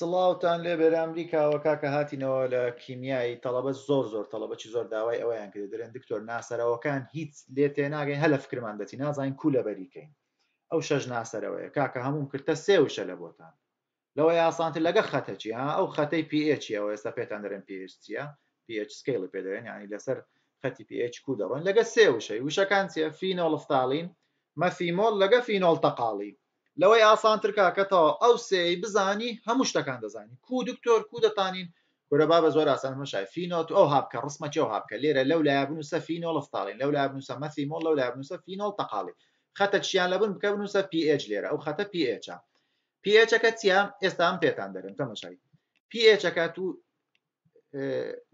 سڵاوتان لێبێر ئەمریکاوەکە کە هاتینەوە لە کیمیایی تەڵەبە زۆر زۆر تەڵەبەی زۆر داوای ئەویان کرد دەرێن دکتۆر ناسەرەوەکان هیچ لێ تێناگەین هەلە فکرمان دەچی نازانین کو لە بەریکەین ئەو شەژ ناسەرەوەیە کاکە هەموم کردتە سێوشە لە بۆتان لەوە یاسانتر لەگە خەتەچی ها ئەو خەتەی پێچیەوە ئێستا پێتان دەرێن پێچە پێچ سکیل پێدەێن ینی لەسەر خەتی پێچ کو دەڕۆن لەگە سێوشەی وشەکان چە فینۆڵفتاالین مەفیمۆل لەگە فینۆڵ تەقاڵی لەوەی ئاسانتر کاکەتەوە ئەو سێی بزانی هەموو شتەکان دەزانی کو دکتۆر کو دەتانین کورە با بە زۆر ئاسان مەشای فینۆت ئەو هاابکە ڕسممەکی و هاابکە لێرە لەو لای بنووسە فینۆڵ فتاڵین لەو لای بنووسە مەسیمۆڵ لەو لای بنووسە فینۆڵ تەقاڵی خەتە چیان لە بن بکە بنووسە پH لێرە ئەو خەتە پH پHەکە چیا ئێستا ئەم پێتان دەرن تەمەشایی پHەکە تو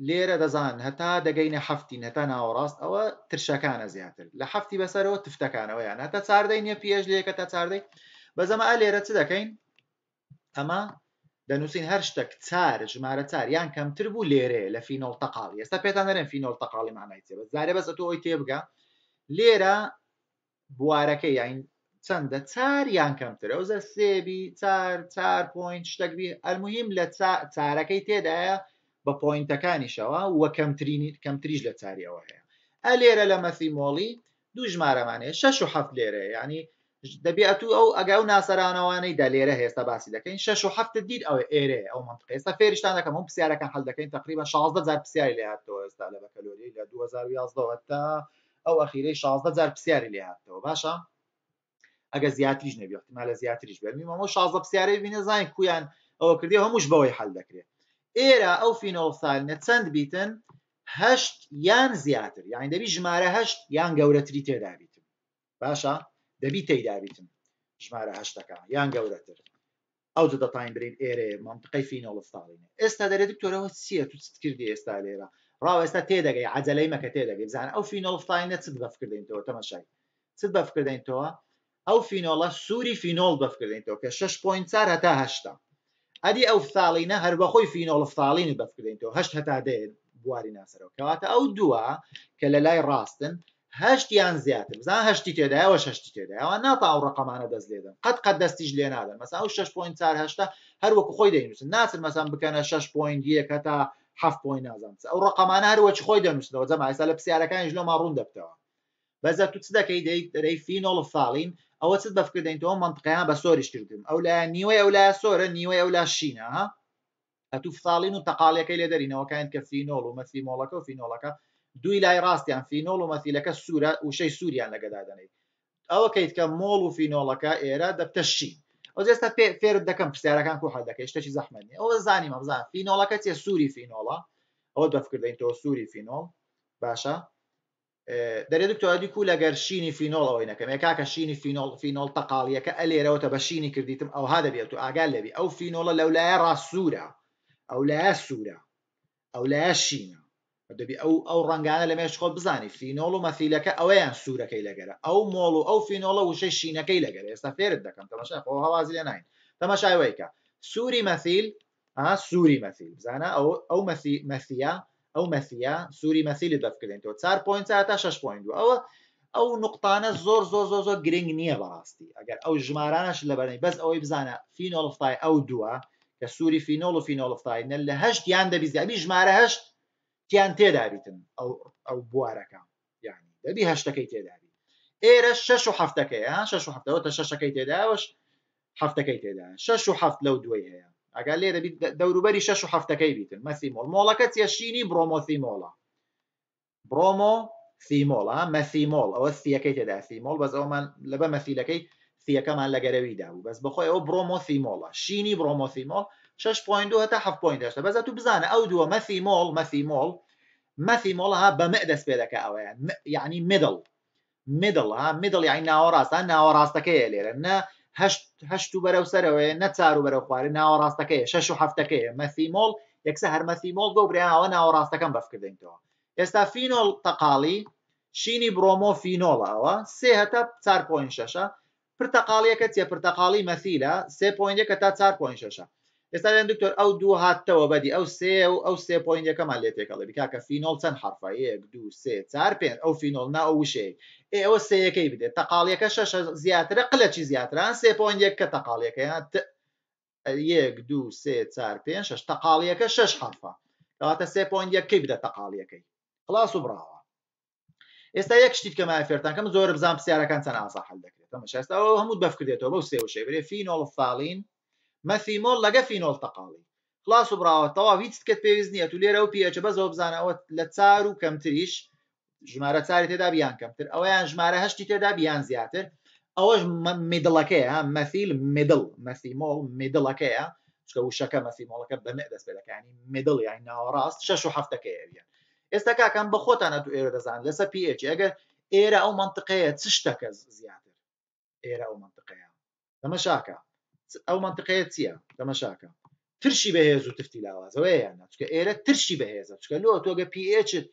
لێرە دەزان هەتا دەگەینە هەفتین هەتا ناوەڕاست ئەوە ترشەکانە زیاتر لە هەفتی بەسەرەوە تفتەکانەوە یان هەتا چاردەی نیە پێش لێکە تا چاردەی بەزەمە ئا لێرە چ دەکەین ئەمە دەنووسین هەر شتێک چار ژمارە چار یان کەمتر بوو لێرێ لە فینۆڵ تەقاڵی ئێستا پێتان نەرێن فینۆڵ تەقاڵی مانای تێ بە زارێ بەسە تۆ ئەوی تێ بگە لێرە بوارەکە یاین چەندە چار یان کەمتر ئەوزە سێبی چار چار پوین شتەکبی ئەلمهم لە چارەکەی تێدایە بە پوینتەکانیشەوە وە کەمترینی کەمتریش لە چاریەوە هەیە ئە لێرە لە مەسی مۆڵی دوو ژمارەمانێ شش و هەفت لێرە ینی دەبێت تو ئەو ئەگە و ناسەرانەوانەی دا لێرە هێستا باسی دەکەین شش و هەفت دید ئەو ئێرێ ئەو من ئێستا فێریشتان دەکەم ئەو پرسیارەکان هەل دەکەین تقریبا 16 پرسیاری لێ هاتەوە ئێستا لە بەکەلۆری لە 2011 تا ئەو ئەخیرەی 16 پرسیاری لێ هاتەوە باشە ئەگە زیاتریش نەبی احتمالە زیاتریش بەرمیمەوە 16 پرسیاری بینە زانین کویان ئەوە کردی هەمووش بەوەی هەل دەکرێت ئێرە ئەو فینۆڵسالە چەند بیتن هەشت یان زیاتر یان دەبی ژمارە هەشت یان گەورەتری تێدابیتن باشە دەبی تێدابیتن ژمارە هەشتەکە یان گەورەتر ئەو دەتاین برین ئێرێ مامتقی فینۆڵفتاڵینە ئێستا دەرێت دکتۆرەوە چییە تو چت کردی ئێستا لێرە ڕاو ئێستا تێدەگەی عجلەی مەکە تێدەگەی بزان ئەو فینۆڵفتاینە چت بەفکردینەوە تەمەشای چت بەفکردینەوە ئەو فینۆڵە سووری فینۆڵ بەفکردینەوە کە 6.4 هەتا هەشتا ئەدی ئەو فتاڵینە هەر بەخۆی فینۆڵفتاڵینی بەفکردینەوە هەشت هەتا دێت بواری ناسەرەوە کەواتە ئەو دووە کە لە لای ڕاستن هەشتیان زیاتر بزان هەشتی تێدایەوە ششتی تێدایەوە ناتا ئەو ڕقەمانە دەست لێدەم قەت قەت دەستیش لێ نادەن مەسا ئەو 6.4 هەر وەکو خۆی دەینووسن ناچر مەسان بکەنە 6.1 تا 7 نازان ئەو ڕقەمانە هەروەکی خۆی دەنووسنەوە جەما ئێستا لە پرسیارەکانی ژلۆمان ڕوون دەبتەوە بەزە تو چ دەکەی دەیت دەرەی فینۆڵ فاڵین ئەوە چت بەفکردەینەوە منطقیان بە سۆریش کردم ئەو لای نیوەی ئەو لای سۆرە نیوەی ئەو لا شینە ئەتو فاڵین و تەقالەکەی لێ دەرینەوەکەیان کە فینۆڵ و مەسی مۆڵەکە و فینۆڵەکە دوی لای ڕاستیان فینۆڵ و مەفیلەکە سوورە وشەی سووریان لەگەدادنەیت ئەوە کەیت کە مۆڵ و فینۆڵەکە ئێرە دەبتەشی ئەو جێستا فێر دەکەم پرسیارەکان کو حەدەکە شتەی زەحمەنی ئەوە زانیم بزان فینۆڵەکە چێ سووری فینۆڵە ئەوە دەفکردین تۆ سووری فینۆڵ باشە دەرێ دکتۆدی کو لەگەر شینی فینۆڵ ئەوەی نەکەم کاکە شینی فینۆڵ فینۆڵ تەقاڵیەکە ئەلێرەوەتە بە شینی کردیتم ئەوها دەبێت و ئاگال لەبی ئەو فینۆڵە لەولایە ڕاستسوورە ئەو لایە سوورە ئەو لایە شینە دەبی ئەو ئەو ڕنگانە لە مێش خۆ بزانی فینۆڵ و مەفیلەکە ئەوەیان سوورەکەی لەگەرە ئەو مۆڵ و ئەو فینۆڵە وشەی شینەکەی لەگەر ئێستا فێرت دەکەم تەمەشا خۆ هەوازی لە ناین تەمەشایوەیکە سووری مەسیل سووری مەسیل بزانە ئەو ئەو مەسیە ئەو مەسیە سووری مەسیلی دەفکردێنەوە 4 پوین تا 6 پوین ئەوە ئەو نقطانە زۆر زۆر زۆ زۆر گرنگ نییە بەڕاستی ئەگەر ئەو ژمارانش لە بەرەی بەس ئەوەی بزانە فینۆڵفتای ئەو دووە کە سووری فینۆڵ و فینۆڵفتای نە لە هەشت یان دەبیزیابی ژمارە هەشت تیان تێدابیتن ئەو ئەو بوارەکە یعنی دەبی هەشتەکەی تێدابی ئێرە شش و هەفتەکەی شش و هەفتەوە تە شەشەکەی تێداوەش هەفتەکەی تێدا شش و هەفت لەو دوێ هەیە ئەگەر لێ دەبیت دەوروبەری شش و هەفتەکەی بیتن مەسی مۆڵ مۆڵەکە چێشینی برۆمۆسی مۆڵە برۆمۆ سیمۆڵ مەسیمۆڵ ئەوە سیەکەی تێدا سیمۆڵ بەس ئەومان لە بە مەسیلەکەی سیەکەمان لەگەرەویدا بوو بەس بخۆی ئەو برۆمۆسیمۆڵە شینی برۆمۆسیمۆڵ 6 پوینت هەتا 7 پوینت هشتا بەزە تو بزانە ئەو دووە مەسی مۆڵ مەسی مۆڵ مەسی مۆڵها بە مە دەست پێ دەکە ئەوەیە یعنی مدڵ مدڵ ها مدڵ یعنی ناوەڕاستە ناوەڕاستەکەیە لێرە نە هەشت و بەرەو سەرەوەی نەچار و بەرەو خوارد ناوەڕاستەکەی شش و هەفتەکەی مەسی مۆڵ یەکسە هەرمەسی مۆڵ گەورێەوە ناوەڕاستەکەم بەفکردێنەوە ئێستا فینۆڵ تەقاڵی شینی برۆمۆ فینۆڵەوە سێ هەتا 4.6 پرتەقاڵیەکە چێ پرتەقاڵی مەسیلە 3.1 تا 4.6 ئێستا دەن دکتۆر ئەو دوو هاتەوە بەدی ئەو سێ و ئەو سێ پوینتەکەمان لێ تێکەڵی بکاکە فینۆل چەند حرفە یەک دو سێ چار پێ ئەو فینۆل نا ئەو وشەیە ئێ ئەوە سەیەکەی بدێت تەقاڵیەکە شەش زیاترە قلەی زیاتران سێ پوینتێک کە تەقاڵیەکەیان یەک دو سێ چار پێ شش تەقاڵیەکە شش حرفە کەواتە سێ پوینتەکەی بدە تەقاڵیەکەی خلاص و براوە ئێستا یەک شتیت کە مافێرتان کەم زۆر بزان پرسیارەکان چەند ئاسا حل دەکرێت ئەمە شێستا ئەو هەموو بەفکرێتەوە بەو سێوشێ برێ فینۆڵ فاڵین مە فیمۆل لەگە فینۆل تەقاڵی خلاص و براوەتەوە هیچ کە پێویست نییە تو لێرە و پێچە بە زۆ بزانەوە لە چار و کەمتریش ژمارە چاری تێدا بیان کەمتر ئەویان ژمارە هەشتی تێدا بیان زیاتر ئەوەش مدڵەکەیە مەسیل مدڵ مەسیمۆڵ مدڵەکەیە چکە وشەکە مەسیمۆڵەکە بەمێ دەست پێەکانی مدڵ یان ناوەڕاست شش و هەفتەکەیە ئێستا کاکەم بە خۆتانە تو ئێرە دەزان لەسەر پێچ ئەگەر ئێرە ئەو منطقەیە چ شتەکە زیاتر ئێرە ئەو منطقەیە دەمە شاکە ئەو منطقەیە چییە تەمەشاکە ترشی بەهێز و تفتی لاوازەوەەیە ناچکە ئێرە ترشی بەهێزە چکە لۆ تۆگە پێچت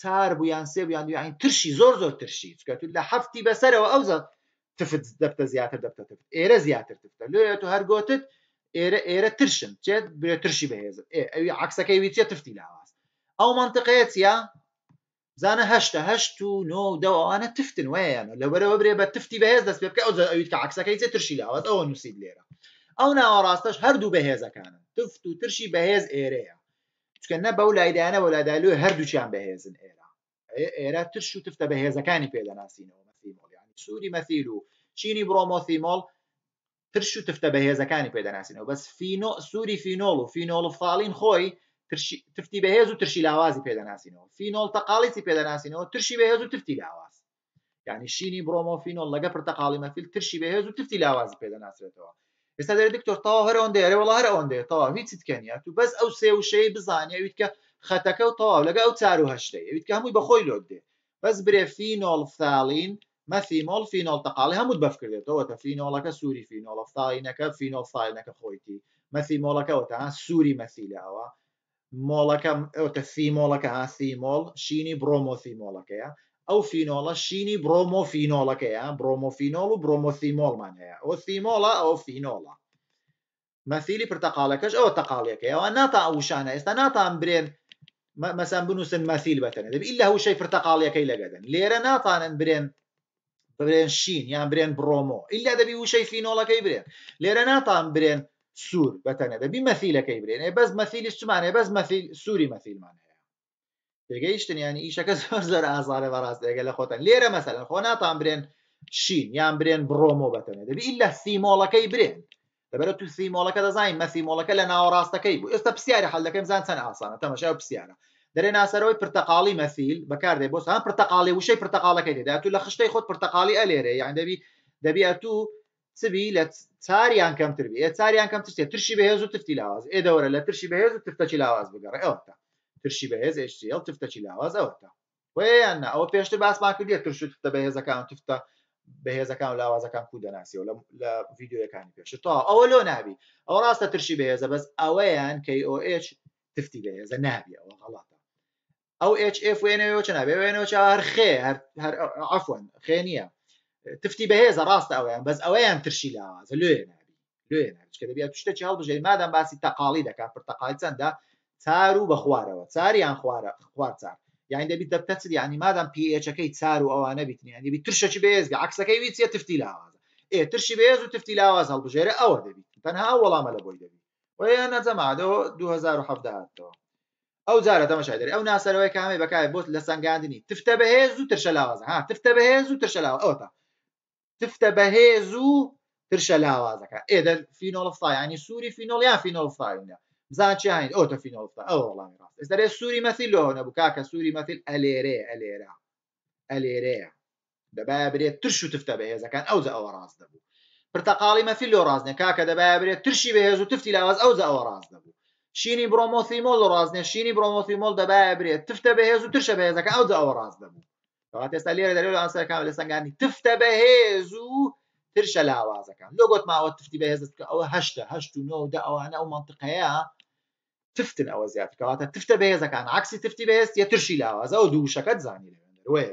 چار بوو یان سێ یان دوین ترشی زۆر زۆر ترشی چکە لە هەفتی بەسەرەوە ئەوزە تفت دەبتە زیاتر دەبتە تفت ئێرە زیاتر تفتە لێ تۆ هەرگۆتت ئێرە ئێرە ترشن چێت برێ ترشی بەهێز ئەوی عکسەکەی ویچە تفتی لاواز ئەو منطقەیە چیە زانە هەشتە هەشت و نۆ دەوانە تفتن ویانە لەبەرەوە برێ بە تفتی بەهێز دەست پێ بکە ئەو ئەویت کە عکسەکەی چێ ترشی لاواز ئەوە نووسید لێرە ئەو ناوەڕاستەش هەردوو بەهێزەکانن تفت و ترشی بەهێز ئێرەیە چکە نە بەو لایدانە و لادالو هەردووچیان بەهێزن ئێرە ئێرە ترش و تفتە بەهێزەکانی پێدەناسیینەوە مەسیمۆڵ ینی سووری مەسیل و چینی بڕۆمۆسیمۆڵ ترش و تفتە بەهێزەکانی پێدەناسیینەوە بەس فینۆ سووری فینۆڵ و فینۆڵ فاڵین خۆی تفتی بەهێز و ترشی لاوازی پێدەناسیینەوە فینۆڵ تەقاڵیتی پێدەناسیینەوە ترشی بەهێز و تفتی لاواز یعنی شینی برۆمۆفینۆل لەگە پرتەقاڵی مەفیل ترشی بەهێز و تفتی لاوازی پێدەناسرێتەوە ئێستا دەرێت دکتۆر تەوا هەر ئەوەندێ هەرێ وڵا هەر ئەوەندێ تەوا هیچ تکەنیا تو بەس ئەو سێ وشەی بزانێویت کە خەتەکە و تەواو لەگە ئەو چار و هەشتەی ئەویت کە هەمووی بەخۆی لۆک دێ بەس برێ فینۆڵ فتاڵین مەثیمۆڵ فینۆڵ تەقاڵی هەموو بەفکردێتەوەتە فینۆڵەکە سووری فینۆڵ فتاینەکە فینۆڵ فاینەکە خۆیتی مەثیمۆڵەکەەوە تەها سووری مەثیلەوە مۆڵەکەم ئەوتە فیمۆڵەکە هاسیمۆڵ شینی برۆمۆسی مۆڵەکەیە ئەو فینۆڵە شینی برۆمۆفینۆڵەکەیە برۆمۆفینۆڵ و برۆمۆسیمۆڵمان هەیە ئەو سیمۆڵە ئەو فینۆڵە مەسیلی پرتەقالەکەش ئەوە تەقالەکەیەوە ناتا ئەوشانە ئێستا ناتان برێن مەسان بنووسن مەسیل بەتەنە دەبی ئللا هوشەی پرتەقالەکەی لەگەدەن لێرە ناتانن برێن برێن شین یان برێن برۆمۆ ئللا دەبی وشەی فینۆڵەکەی برێن لێرە ناتان برێن سوور بەتەنە دەبی مەسیلەکەی برێنێ بەس مەسیلی چمانێ بەس مەسیل سووری مەسیلمانێ پێگەیشتن یانی ئیشەکە زۆر زۆر ئازارە بەڕاستێگە لە خۆتن لێرە مەسەل خۆ ناتان برێن شین یان برێن بڕۆمۆ بەتەنێ دەبی ئیلا سیمۆڵەکەی برێن دەبێت تو سیمۆڵەکە دەزانین مەسیمۆڵەکە لە ناوەڕاستەکەی بوو ئێستا پرسیارە حلەکەم زان چەند ئاسانە تەمەشای پرسیارە دەرێ ناسەرەوەی پرتەقاڵی مەسیل بەکاردێ بۆ سان پرتەقاڵی وشەی پرتەقالەکەی دەدا تو لە خشتەی خۆت پرتەقالی ئەلێرێ یان دەبی دەبیە تو سبی لە چاریان کەمتر بێ چاریان کەم ترسێ ترشی بەهێز و تفتی لاواز ئێ دەورە لە ترشی بەهێز و تفتەچی لاواز بگەڕێ ئەوتە ترشی بەهێز HCL تفتەکی لاواز ئەوەتە ویاننا ئەوە پێشتر باسمان کردی ترش تفتە بەهێزەکان تفتە بەهێزەکان و لاوازەکان کو دەناسیەوە لە ڤیددیوەکانی پێش تا ئەوە لۆ نابی ئەو ڕاستە ترشی بەهێزە بەس ئەوەیان KOH تفتی بەهێزە نابی ئەوە غڵاتە ئەو HF وێنەوە چ نابێ وێنەوە هەر خێ عفوەن خێ نییە تفتی بەهێزە ڕاستە ئەویان بەس ئەوەیان ترشی لاوازە لێ نابی لێ نابی کە دەبیات شتە چاڵ بژێ مادەم باسی تەقاڵی دەکات پرتەقاڵی چەندە تار و بە خوارەوە چاریان خوارە خوار چار یان دەبیت دەبتەچ ینی مادام پێچەکەی چار و ئەوانە بتنی یانبی ترشەکی بێزگە عکسەکەی ویچە تفتی لاوازە ئێ ترشی بێز و تفتی لاواز هەڵبژێرە ئەوە دەبیت تەنها وەڵامە لە بۆی دەبیت وەیە نەجەمادەوە 2017ەوە ئەو جارە تەمەشادر ئەو ناسەرەوەی کامی بەکای بۆت لە سنگاندنی تفتە بەهێز و ترشە لاوازە ها تفتە بەهێز و ترشە لاوە ئەوتا تفتە بەهێز و ترشە لاوازەکە ئێدە فینۆڵفتا ینی سووری فینۆڵیان فینۆڵفاینە بزان چیان ئۆتۆفینۆڵفتا ئەو وەڵامی ڕاست ئێستا دەرێ سووری مەسی لۆ نەبوو کاکە سووری مەسیل ئەلێرێ ئەلێرا ئەلێرەیە دەبایە برێت ترش و تفتە بەهێزەکان ئەوزە ئەوە ڕاست دەبوو پرتەقاڵی مەفیل لۆ ڕازنێ کاکە دەبایە برێت ترشی بەهێز و تفتی لاواز ئەوزە ئەوە ڕاست دەبوو شینی برۆمۆسیمۆل ڕازنێ شینی برۆمۆسیمۆل دەبایە برێت تفتە بەهێز و ترشە بەهێزەکە ئەوزە ئەوە ڕاست دەبوو ئێستا لێرە دەرێت ئاسەکان لە سنگانی تفتە بەهێز و ترشە لاوازەکان لۆ گوتماوە تفتی بەهێزت کە ئەوە هەشتە هەشت و نۆ دا ئەوانە ئەو منطقەیە تفتن ئەوە زیاتر کەواتە تفتە بەهێزەکان عکسی تفتی بەهێست یە ترشی لاوازە ئەو دووشەکەت زانی لەێ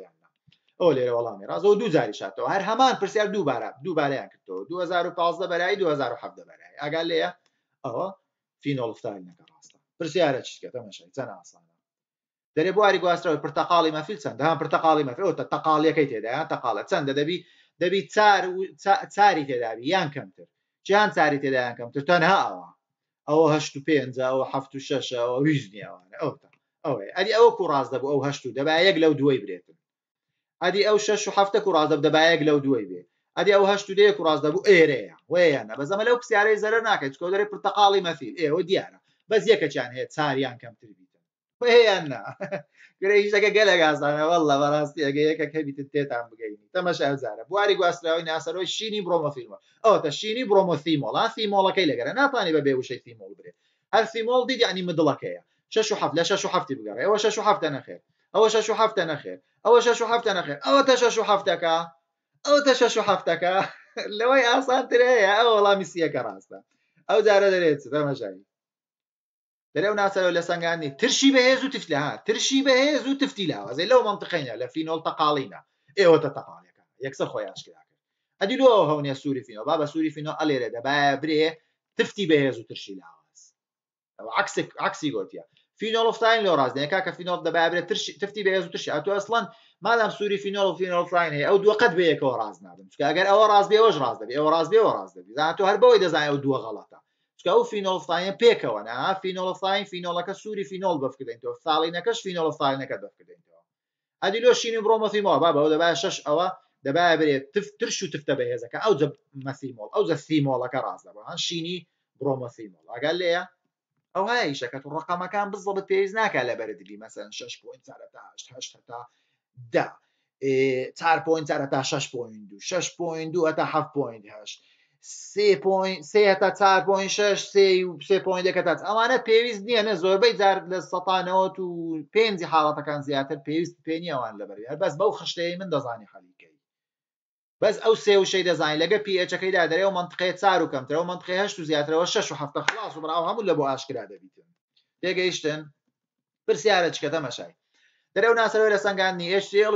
ئەو لێرە وەڵامی ڕاز ئەو دوزاری شاتەوە هەر هەمان پرسیار دووبارە دووبارەیان کردەوە 2015 بەلای 2017 بەلای ئەگەر لێە ئەوە فینۆڵفتالینەکە ڕاستە پرسیارە چکە تەمەشای چەند ئاسانە دەرێ بواری گواسترەوە پرتەقاڵی مەفیل چەندەهان پرتەقالی مەفرەوە تەقاڵیەکەی تێدایان تەقالە چەندە دەبی دەبی چاری تێدابی یان کەمتر چیان چاری تێدایان کەمتر تەنها ئەوە ئەوە هەشت و پێنج ئەوە هەفت و شەش ئەوە ویژنیاوانە ئەو ئەوێ ئەدی ئەوە و ڕاز دەبوو ئەو هەشت و دەبایەک لەو دوی برێتن ئەدی ئەو شش و هەفتە و ڕازدەب دەبایەک لەو دوی بێ ئەدی ئەو هەشت و دەیەک و ڕاز دەبوو ئێرەیە وێیانە بەزەمە لەو پرسیارەی زەرە ناکەیت کۆ دەرێ پرتەقاڵی مەفیل ئێوە دیارە بەس یەکەچیان هەیە چاریان کەمتر بی والله هێیاننا گرەیش دەکە گەلەگازانە وەڵە بەڕاستی ئەگەیەکە کەبیتت تێتان بگەینی تەمەش ئەزارە بواری گواستراوی ناسەرۆی شینی برۆمەفیلمە ئەوتە شینی برۆمۆسیمۆڵا سیمۆڵەکەی لەگەرە ناتانی بە بێوشەی سیمۆڵ برێ هەر سیمۆڵ دیدی ینی مدڵەکەیە شش و حەفت لە شش و شاشو بگەڕێ ئەوە شش و أو نەخێر ئەوە أنا خير أو نەخێر ئەوە أنا خير أو نەخێر ئەوە أنا خير أو تشاشو ئەو تە شش و هەفتەکە لەوەی ئاسانتر هەیە ئەو وەڵامی مسيا ڕاستە أو جارە دەرێت تەمەژایی لەرێو ناسەرەوە لە سنگانی ترشی بەهێز و تفتلها ترشی بەهێز و تفتی لاوازەی لەو منتقینە لە فینۆل تەقاڵینە ئێوە تە تەقاڵەکە یەکسەر خۆیاشکرا کرد ئەدیلو هەونێ سووری فینۆ با بە سووری فینۆ ئەلێرە دەبایە برێ تفتی بەهێز و ترشی لاواز عکسی گوتیە فینۆڵفتین لۆ ڕازنێکا کە فینۆڵ دەبابرێت تفتی بەهێز و ترشی ئەتو ئەسڵەن مادام سووری فینۆڵ و فینۆڵفلاین هەیە ئەو دووەقەت بەیەکەوە ڕاز نادم چکە ئەگەر ئەوە ڕاز بێەوەش ڕاز دەبێ ئەوە ڕاز بێەوە ڕاز دەبی زانات هەر بەوەی دەزانای ئەو دووە غەڵەتە چکە و فینۆڵفتاین پێکەوە نا فینۆڵفتاین فینۆڵەکە سووری فینۆڵ بفکردێنەوە ساڵینەکەش فینۆڵفتاینەکە دەفکردێنەوە ئەدیلۆ شینی بڕۆمەسیمەوە با بەەوە دەبای شش ئەوە دەبای برێت تف ترش و تفتە بەهێزەکە ئەو مەسیمۆڵ ئەو زە سیمۆڵەکە ڕاست دەبان شینی بڕۆمەسیمۆڵ ئەگەر لەیە ئەو هایشەکەت ڕقامەکان بزڵت پێویست ناکە لە بەردلی مەسەن 6 پوین تا دا 4 پوین تا 6 پوین 6 پوین 2 تا 7 پوین 8 سێ تا چار پۆین شش سێ پۆین دەکەات ئەمانە پێویست نییە نە زۆربەی جار لە سەتانەوە و پێنجی حاڵەتەکان زیاتر پێویست پێنیەوان لەبەر بەس بەو خشتەیە من دەزانی خەلیکەی بەس ئەو سێ وشەی دەزانین لەگە پێچەکەی دادرێ و منتقێ چار و کەمترەوە منتقێ هەشت و زیاترەوە شش و هەفتە خلاص و براو هەموو لە بۆ ئاشکرا دەبیتن تێگەیشتن پرسیارە چکە تەمەشای دەرەو ناسەرەوە لە سنگانی ئێشتێڵ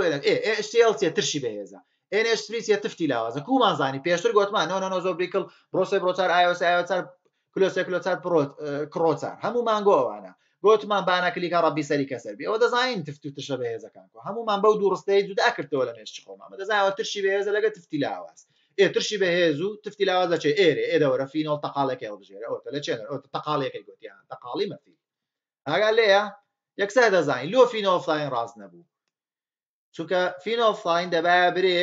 ئێشتێڵ چێ ترشی بەهێزە NH3 یە تفتی لاوازە کومان زانی پێشتر گوتمان نۆ زۆبریکل بۆسێ بۆچار ئایسار کلۆسێ کلۆچار کڕۆچار هەموو مانگۆوانە گوتمان بانە کلیکە ڕبی سەری کەسەربی ئەوە دەزانین تفت و تشە بەهێزەکان و هەموومان بەو دوو ڕستەی جودا کردەوە لە مێش خۆمانمە دەزانەوە ترشی بەهێزە لەگە تفتی لاواز ئێ ترشی بەهێز و تفتی لاواز دەچێ ئێرێ ئێدەوەرە فینەوە تەقالێکی ئەو بژێرە ئەوتە لە چێنەر ئەو تەقالێکی گوتیان تەقاڵی مەفی ئاگا لەیە یەکسەر دەزانین لۆ فینەوە فلاین ڕاز نەبوو چونکە فینۆفلاین دەبا برێ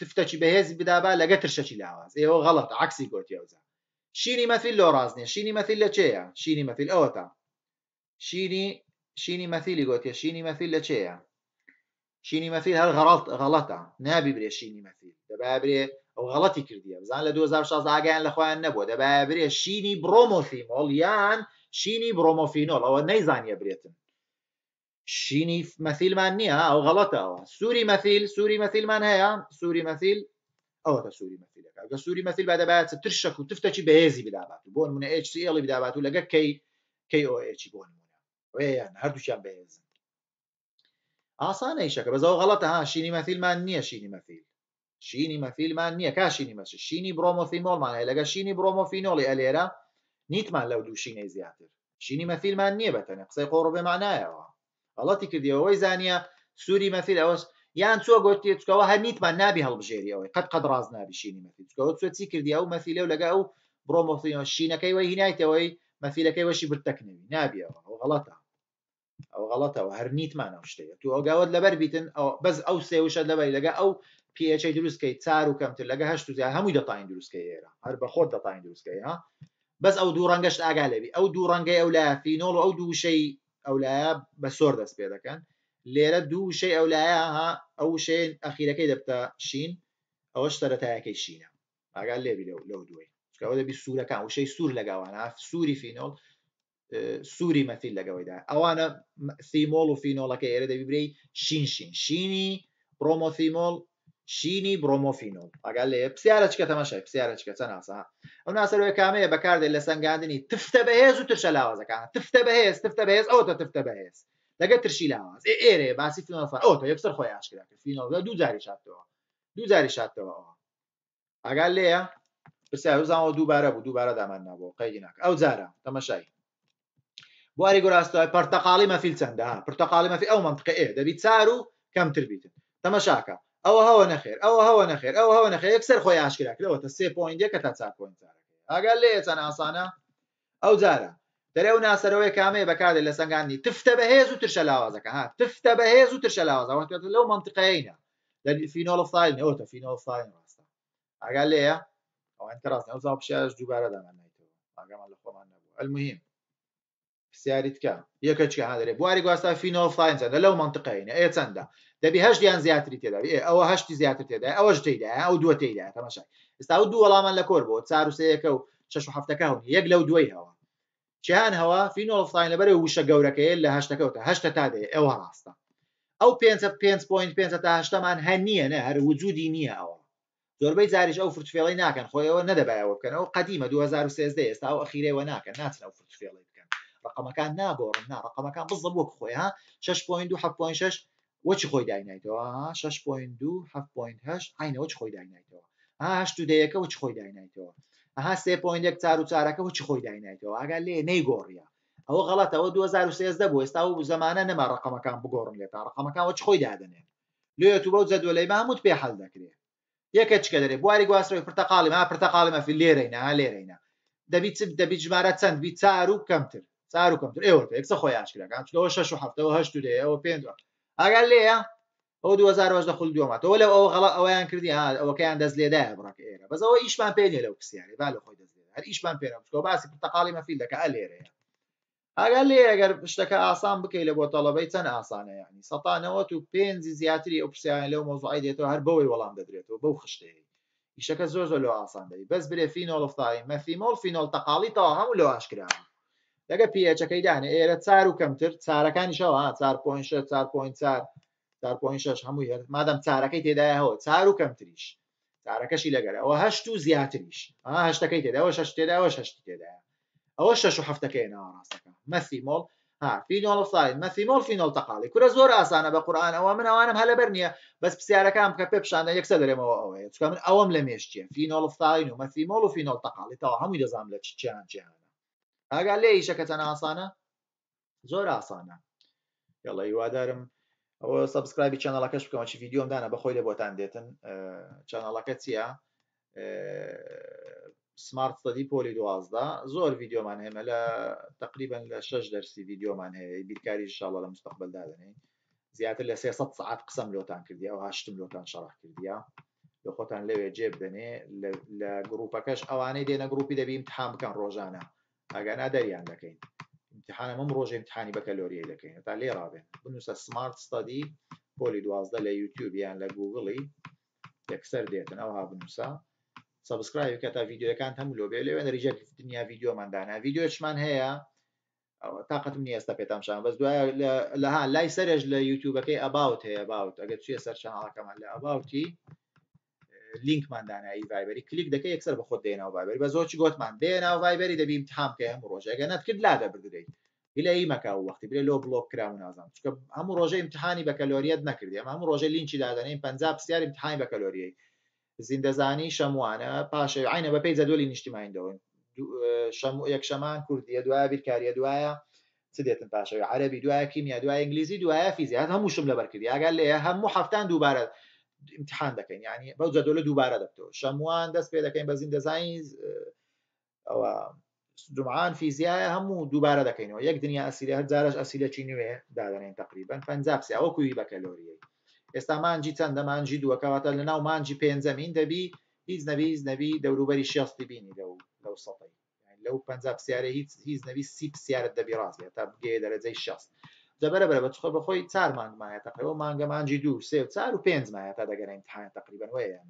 تفتەکی بەهێزی بدابا لەگە ترشەکی لاواز ئێوە غەڵەت عکسی گۆتیێوزە شینی مەفیل لۆ ڕازنیە شینی مەفیل لە چێە شینی مەفیل ئەوەتە شینی شینی مەفیلی گۆتیە شینی مەفیل لە چێە شینی مەفیل هەر غەڵەت غەڵەتە نابی برێ شینی مەفیل دەبا برێ ئەو غەڵەتی کردیە بزان لە 2016 ئاگیان لەخوایان نەبوو دەبا برێ شینی برۆمۆفیمۆڵ یان شینی برۆمۆفینۆڵ ئەوە نەیزانیە برێتن شینی مەسیلمان نییە ئەو غەڵەتەوە سووری مەسیل سووری مەسیلمان هەیە سووری مەسیل ئەوەتە سووری مەسیلەکە گە سووری مەسیل بادەبات تر شەک و تفتەکی بەهێزی بدابات بۆ منە HCL بدابات و لەگە کەی کیOHی بۆ نمونە هەردووچیان بەهێزن ئاسانە ئیشەکە بەزەوە غەڵەتە ها شینی مەفیلمان نییە شینی مەفیل شینی مەفیلمان نییە کا شینی مەش شینی برۆمۆفینۆڵمان هەیە لەگە شینی برۆمۆفینۆڵی ئەلێرە نیتمان لەو دوو شینەی زیاتر شینی مەفیلمان نییە بەتەنێ قسەی قۆڕ بێمانایەوە غڵەتی کردیەوەی زانیە سووری مەفیل ئەوەس یان چوە گوتی چکەوە هەر نیتمان نابی هەڵبژێریەوەی قەت قەت ڕاز نابیشینی مەفی چکەوە چۆ چی کردی ئەو مەفیلە و لەگە ئەو بڕۆمۆفیۆن شینەکەی وەی هینایتەوەی مەفیلەکەی وەشی برتەکنەوی نابیەوە ئەو غڵەتە ئەو غڵەتەوە هەر نیتمانە شتەیە تو ئەوگاوت لەبەر بیتن ئەو بەس ئەو سێوشە لەبەر لەگە ئەو پێچەی دروستکەی چار و کەمتر لەگە هەشت زیای هەمووی دەتاین دروستکە ئێرە هەر بە خۆت دەتاین دروستکەی ها بەس ئەو دوو ڕەنگەشت ئاگا لەبی ئەو دوو ڕەنگەی ئەو لە فینۆڵ ئەو دووشەی ئەولایە بە سۆر دەست پێ دەکەن لێرە دوو شەی ئەولایە ئەو شێن ئەخیرەکەی دەبتە شین ئەوەش سەرەتایەکەی شینە ئاگال لێبی لەو دوێی چکەوە دەبی سوورەکان وشەی سوور لەگاوانە سووری فینۆڵ سووری مەفیل لەگەوەیدا ئەوانە سیمۆڵ و فینۆڵەکە ئێرە دەبیبری شین شین شینی پرۆمۆسیمۆڵ شینی برۆمۆفینۆ ئەگەر لێ پرسیارەچکە تەمەشە پرسیارەچکە چەند ناسا ئەو ناسەرەوە کامەیە بەکاردێت لە سنگاندنی تفتە بەهێز و ترشە لاوازەکان تفتە بەهێز تفتە بەهێز ئەوتە تفتە بەهێز لەگە ترشی لاواز ئێرێ باسی فیلمەفەر ئەو تۆ یەکسەر خۆی ئاشکرا کرد فیلمەوە دوو جاری شاتەوە دوو جاری شاتەوە ئەگەر لێە پرسیار زانەوە دووبارە بوو دووبارە دامان نبوو قەیدی ناکە ئەو جارە تەمەشایی بواری گۆڕاستەوە پرتەقالی مەفیل چەندە پرتەقالی مەفی ئەو منطقە ئێ دەبی چار و کەمتر بیتن تەمەشاکە ئەوە هەوە نەخێر ئەوە هەوە نەخێر ئەوە هەوە نەخێ یەکسەر خۆی ئاشکراکرەوە تە سێ پۆینتەکە تا چا پۆینتارەکە ئاگەر لێ چەند ئاسانە ئەو جارە دەرەو ناسەرەوەی کامێ بەکارێت لە سنگانی تفتە بەهێز و ترشە لاوازەکە ها تفتە بەهێز و ترشە لاوازەوەکەوت لەو منطقەینە لە فینۆڵفاین ئەوتە فینۆڵفاین ڕاستە ئاگەر لێە ئەوان ڕاستە ئەو زاپشیش دووبارە دامانیتەوە ئاگەمان لە خۆمان نەبوو المهم پرسیاریتکە یەکە چکە هادرێ بواری گواستە فینۆڵفاین چەندە لەو منطقەینە ئێ چەندە دەبی هەشتیان زیاتری تێدا ئەوە هەشتی زیاتر تێدا ئەوەش تێدا ئەو دووە تێدا تەماشای ئستا و دوو وەڵامان لە کۆر بۆ چاروسەیەەکە و شش و هەفتەکە هەون یەک لەو دوی هەوە چیان هەوا فینۆڵفتین لەبەر وشە گەورەکەی لە هەشتەکەوتە هەشتا تا دێ ئەوە ڕاستە ئەو پێ پێ تا هەشتامان هەن نییە نە هەر وجودی نییە ئەوە زۆربەی جاریش ئەو فرتفێڵی ناکەن خۆیەوە نەدەبایەوە بکەن ئەو قدیمە 2013 ئێستا ئەو ئەخیرەوە ناکەن ناچن ئەو فرتفێڵی بکەن ڕقمەکان ناگۆڕن نا ڕقمەکان بزڵ وەک خۆیان 6.6 وەچی خۆی داینایتەوە شش پوین دو هەهشت عینەوە چ خۆی داینایتەوە هاش تو دەیەکە وچ خۆی داینایتەوە ئەها سێ پوینێک چار و چارەکە وچ خۆی داینایتەوە ئەگەر لێ نەیگۆڕیە ئەوە غڵاتەوە 2013 بوو ئێستا و زمانە نەما ڕقمەکان بگۆڕن لێت تا ڕقمەکان وچ خۆی دادنێ لێت و بەو جەدوەلەی ماموت پێ حەل دەکرێت یەکە چکە دەرێ بواری گواستەوەی پرتەقاڵی ما پرتەقالمە فی لێرەینە لێرەینە دەبی چ دەبی ژمارە چەند بی چار و کەمتر چار و کەمتر ئێوە پێکسە خۆی ئاشکرەکان شش و هەفتەوە هەشت و دێەوە پێ ئەگەر لێە ئەو 2010 خول دوۆماتەوە لەو ئەو غڵە ئەویان کردی ئەوەکەیان دەست لێدایە بڕک ئێرە بەزەوە ئیشمان پێێ لەو پرسیارێ با لە خۆی دەست هەر ئیشمان پێرە بچکۆ باسی پرتەقاڵی مەفیل دەکە ئەلێرەیە ئەگەر لێ ئەگەر پشتەکە ئاسان بکەیت لە بۆ تەڵەبەی چەند ئاسانە ینی سەتانەوەت و پێنجی زیاتری ئەو پرسییان لەو مۆزعی دێتەوە هەر بەوەی وەڵام دەدرێتەوە بەو خشتەیە ئیشەکە زۆر زۆر لە ئاسان دەی بەس برێ فینۆڵفتایی مەفیمۆڵ فینۆڵ تەقاڵی تا هەموو لەو ئاشکرا لەگە پێچەکەی دانێ ئێرە چار و کەمتر چارەکانی شەوە 4.6 هەمووی هەر مادەم چارەکەی تێدایەوە چار و کەمتریش چارەکەشی لەگەرەوە هەشت و زیاتریش هەشتەکەی تێداەوە شش تێداەوە ششتی تێدایە ئەوە شش و هەفتەکەی ناوەڕاستەکە مەسی مۆڵ فینۆڵ ساید مەسیمۆڵ فینۆڵ تەقاڵی کورە زۆر ئاسانە بە قورآانەوە منەوانم هەلە بەر نییە بەس پرسیارەکان بکە پێ پیششانە یەکسە دەرێمەوە ئەوەیە چکە من ئەوم لە مێشتە فینۆڵ ساین و مەسیمۆڵ و فینۆڵ تەقاڵی تەوە هەمووی دەزانام لە چیان جیان ئاگا لێ ئیشەکەتەن ئاسانە زۆر ئاسانە یڵە هیوادارم ئەوە سبسکرایبی چەنەڵەکەش بکەمە چی یددیۆم داە بەخۆی لە بۆتان دێتن چەنەڵەکە چییە سمارت ستدی پۆلی دوازدا زۆر یددیۆمان هێمە لە تقریبن لە شش دەرسی یددیۆمان هەیە بیرکاری شڵە لە مستقبلدادنین زیاتر لە 300 ساعت قسم لۆتان کردی ئەو هاشتم لۆتان شەڕح کردیە لە خۆتان لەوێ جێبدنێ لە گرروپەکەش ئەوانەی دێنە گروپی دەبیم تام بکەن ڕۆژانە ئەگەنا دەریان دەکەین امتحانە ئەم ڕۆژێ امتحانی بەکەلۆریە دەکەین تا لێ ڕابێن بنووسە سمارت ستادی پۆلی دوازدە لە یوتیوبیان لە گوگڵی یەکسەر دێتن ئەوها بنووسە سبسکرایب کە تا ویددیوەکان هەموو لۆبێ لەوێن ریژێک دنیا ویددیۆماندانا ویددیوچمان هەیە تااقتم نییە ئێستا پێتامشان بەس دوایە لەها لای سەرش لە یوتیوبەکەی ئەباوت هەیە باوت ئەگەر چیە سەر شانەکەمان لە ئەباوتی لینکماندانایی ڤایبری کلیک دەکە یەکسەر بە خۆت دێنەوە ڤایبری بە زۆرچ گوتمان دێنەوە ڤایبری دەبیم تام کەم ڕۆژەکە نەتکرد لا دەبردیت هیلایی مەکە و وەختی برێ لۆ بلۆک کرا و نازانم چکە هەموو ڕۆژە امتحانی بە کەلۆریت نەکردی ئەم هەموو ڕۆژە لینچی دادەنین پ پرسیار امتحانی بە کەلۆریەی زیندەزانی شەموانە پاشە عینە بە پێی زەدۆلی نیشتیمانی دەوین یەکشەمان کوردیە دوای بیرکاریە دوایە چ دێتن پاشەوە عەربی دوایە کیمیا دوای ئنگلیزی دوایە فیزیات هەمووشم لەبەرکردی ئەگەر لێ هەموو هەفتان دووبارە امتحان دەکەین ینی بەو جەدۆلە دووبارە دەبتەوە شەمووان دەست پێ دەکەین بەزین دەزانین ئەوە جمعان فیزیایە هەموو دووبارە دەکەینەوە یەک دنیا ئەسیلە هەر جارش ئەسیلە چی نوێ دادەنێن تقریبان پنجابسی ئەوە کوی بە کەلۆریە ئێستا مانجی چەندە مانجی دووەکەواتە لە ناو مانجی پێنجەمین دەبی هیچ نەبی نەبی دەوروبەری شێستی بینی لەو لەو سەڵی لەو پنج پسیارە هیچ هیچ نەوی سی پسیارت دەبی ڕاستێ تا بگێ دەرەجەی شست دەبەرەبەر بە چخە بەخۆی چار مانگ مایە تەقەوە مانگە مانجی دوو سێ و چار و پێنج مایە تا دەگەرەین تاان تقریبن وەیەە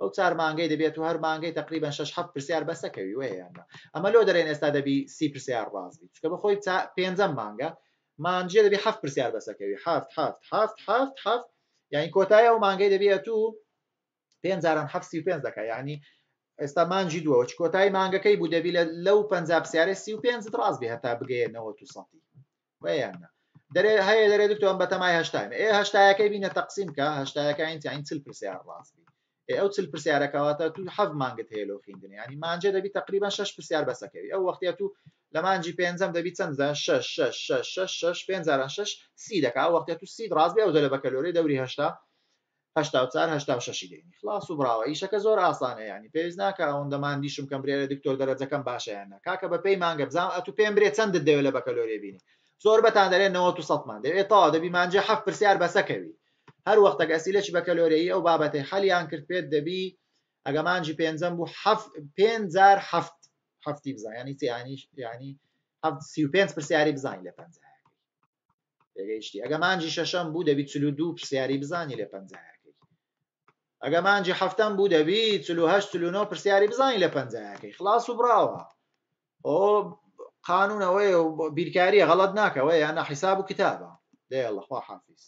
ئەو چار مانگەی دەبێت و هەر مانگەی تقریبن 6 پرسیار بەسەکەوی وەیەە ئەمە لۆ دەرێن ئێستا دەبی سی پرسیار ڕازبی چکە بەخۆی پێنجەم مانگە مانجیە دەبی هەفت پرسیار بەسەکەوی هەفت هەفت هەفت هەفت هەفت یعنی کۆتایە و مانگەی دەبێت و پێزاران هەفتی پێنج دەکە یعنی ئێستا مانجی دووە چ کۆتای مانگەکەی بوو دەبی لە لەو پ پرسیارە سی و پێنج ڕاز بێ هەتا بگەێنەوە تو سەی وەیەە دەرێ هەیە دەرێ دکتۆم بەتەمای هشتایم ئێ هشتایەکەی بینە تەقسیم کە هشتایەکەین تیاین چل پرسیار ڕاستی ئەو چل پرسیارەکەواتە تو حەف مانگت هەیە لەو خوێندنی ینی مانجێ دەبی تقریبا شش پرسیار بەسەکەوی ئەو وەختە تو لە مانجی پێنجەم دەبی چەندە شش پێ شش سی دەکا وەختە تو سی ڕازبی ئەو دەلە بە کەلۆری دەوری هشتا ششی دێنی خلاص و براوە ئیشەکە زۆر ئاسانە ینی پێویست ناکە ئەوەندەمان دیشم کەم برێرە دکتۆر دەرەجەکەم باشیانە کاکە بە پێی مانگە بزانام ئە تو پێم برێ چەندت دەوێت لە بەکەلۆری بینی زۆربەتان دەرێن 90مان دەوێت تا دەبیمانجە حەف پرسیار بەسەکەوی هەر وەختە گەسیلەی بە کەلۆرەی ئەو بابەتی حەلیان کرد پێت دەبی ئەگەمانجی پێنجەم بوو پێزار هەفت هەفتی بزانانی تیانیش ینی پێ پرسیاری بزانین لە پێگەیشتی ئەگەمانجی شەشەم بوو دەبی چلو دوو پرسیاری بزانی لە پەنجەکەی ئەگەمانجی هەفتم بوو دەبی چلوه چلوۆ پرسیاری بزانین لە پەنجەکەی خلاص و براوە ئۆ قانون و بیرکاری غەڵت ناکەوە یانە حیساب و کتابە لێ الله حافظ